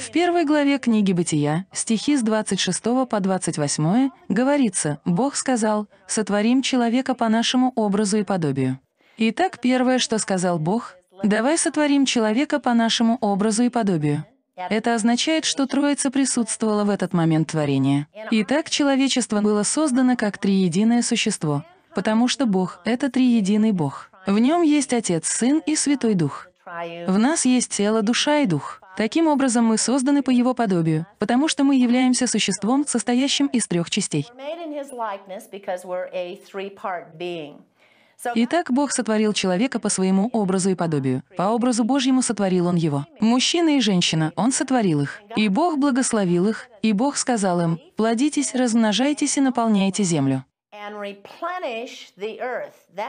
В первой главе книги «Бытия» стихи с 26 по 28 говорится «Бог сказал, сотворим человека по нашему образу и подобию». Итак, первое, что сказал Бог, «Давай сотворим человека по нашему образу и подобию». Это означает, что Троица присутствовала в этот момент творения. Итак, человечество было создано как триединое существо, потому что Бог — это триединый Бог. В нем есть Отец, Сын и Святой Дух. В нас есть тело, душа и дух. Таким образом, мы созданы по его подобию, потому что мы являемся существом, состоящим из трех частей. Итак, Бог сотворил человека по своему образу и подобию. По образу Божьему сотворил Он его. Мужчина и женщина, Он сотворил их. И Бог благословил их, и Бог сказал им, «Плодитесь, размножайтесь и наполняйте землю».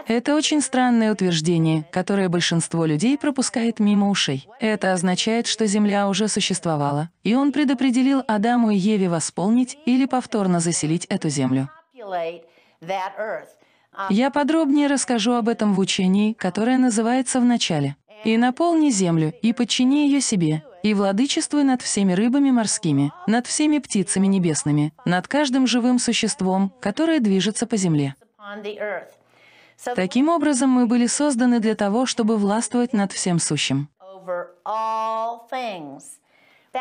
Это очень странное утверждение, которое большинство людей пропускает мимо ушей. Это означает, что Земля уже существовала, и он предопределил Адаму и Еве восполнить или повторно заселить эту Землю. Um, Я подробнее расскажу об этом в учении, которое называется «В начале». «И наполни землю, и подчини ее себе, и владычествуй над всеми рыбами морскими, над всеми птицами небесными, над каждым живым существом, которое движется по земле». Таким образом, мы были созданы для того, чтобы властвовать над всем сущим.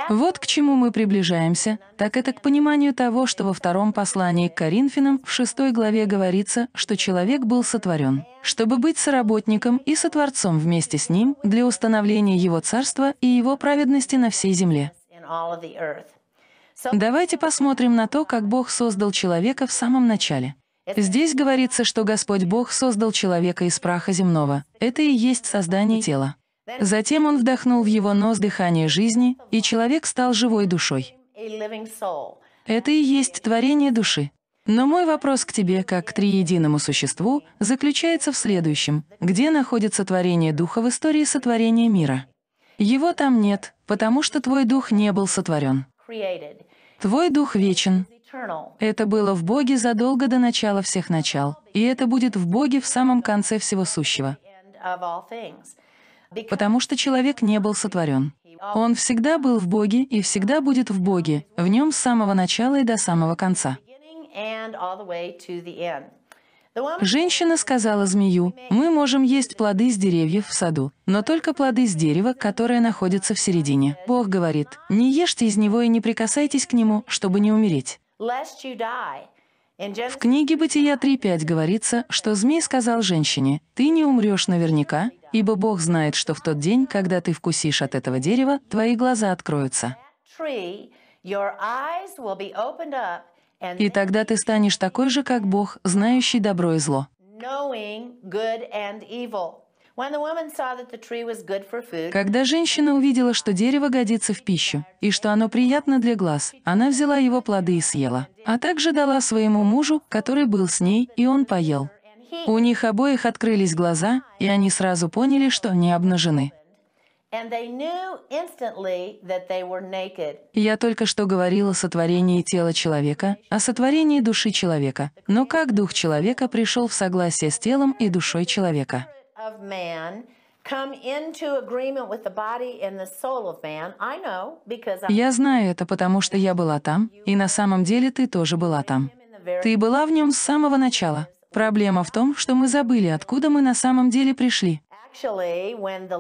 Вот к чему мы приближаемся, так это к пониманию того, что во втором послании к Коринфянам в шестой главе говорится, что человек был сотворен, чтобы быть соработником и сотворцом вместе с ним для установления его царства и его праведности на всей земле. Давайте посмотрим на то, как Бог создал человека в самом начале. Здесь говорится, что Господь Бог создал человека из праха земного. Это и есть создание тела. Затем он вдохнул в его нос дыхание жизни, и человек стал живой душой. Это и есть творение души. Но мой вопрос к тебе, как к триединому существу, заключается в следующем. Где находится творение духа в истории сотворения мира? Его там нет, потому что твой дух не был сотворен. Твой дух вечен. Это было в Боге задолго до начала всех начал, и это будет в Боге в самом конце всего сущего потому что человек не был сотворен. Он всегда был в Боге и всегда будет в Боге, в нем с самого начала и до самого конца. Женщина сказала змею, «Мы можем есть плоды с деревьев в саду, но только плоды с дерева, которое находится в середине». Бог говорит, «Не ешьте из него и не прикасайтесь к нему, чтобы не умереть». В книге «Бытия 3.5» говорится, что змей сказал женщине, «Ты не умрешь наверняка, ибо Бог знает, что в тот день, когда ты вкусишь от этого дерева, твои глаза откроются». И тогда ты станешь такой же, как Бог, знающий добро и зло. Когда женщина увидела, что дерево годится в пищу, и что оно приятно для глаз, она взяла его плоды и съела, а также дала своему мужу, который был с ней, и он поел. У них обоих открылись глаза, и они сразу поняли, что они обнажены. Я только что говорил о сотворении тела человека, о сотворении души человека, но как дух человека пришел в согласие с телом и душой человека of man я знаю это, потому что я была там, и на самом деле ты тоже была там. Ты была в нем с самого начала. Проблема в том, что мы забыли, откуда мы на самом деле пришли.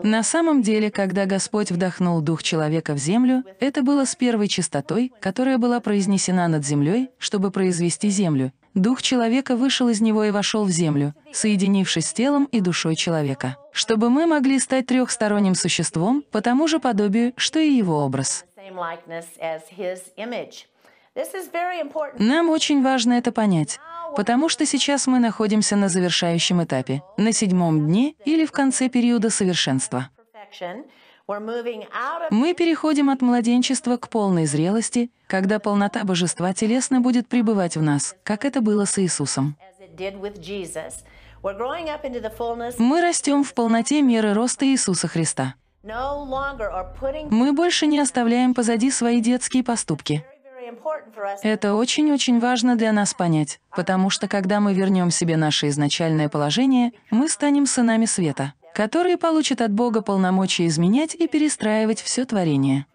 На самом деле, когда Господь вдохнул дух человека в землю, это было с первой частотой, которая была произнесена над землей, чтобы произвести землю, Дух человека вышел из него и вошел в землю, соединившись с телом и душой человека, чтобы мы могли стать трехсторонним существом по тому же подобию, что и его образ. Нам очень важно это понять, потому что сейчас мы находимся на завершающем этапе, на седьмом дне или в конце периода совершенства. Мы переходим от младенчества к полной зрелости, когда полнота божества телесно будет пребывать в нас, как это было с Иисусом. Мы растем в полноте меры роста Иисуса Христа. Мы больше не оставляем позади свои детские поступки. Это очень-очень важно для нас понять, потому что когда мы вернем себе наше изначальное положение, мы станем сынами света которые получат от Бога полномочия изменять и перестраивать все творение.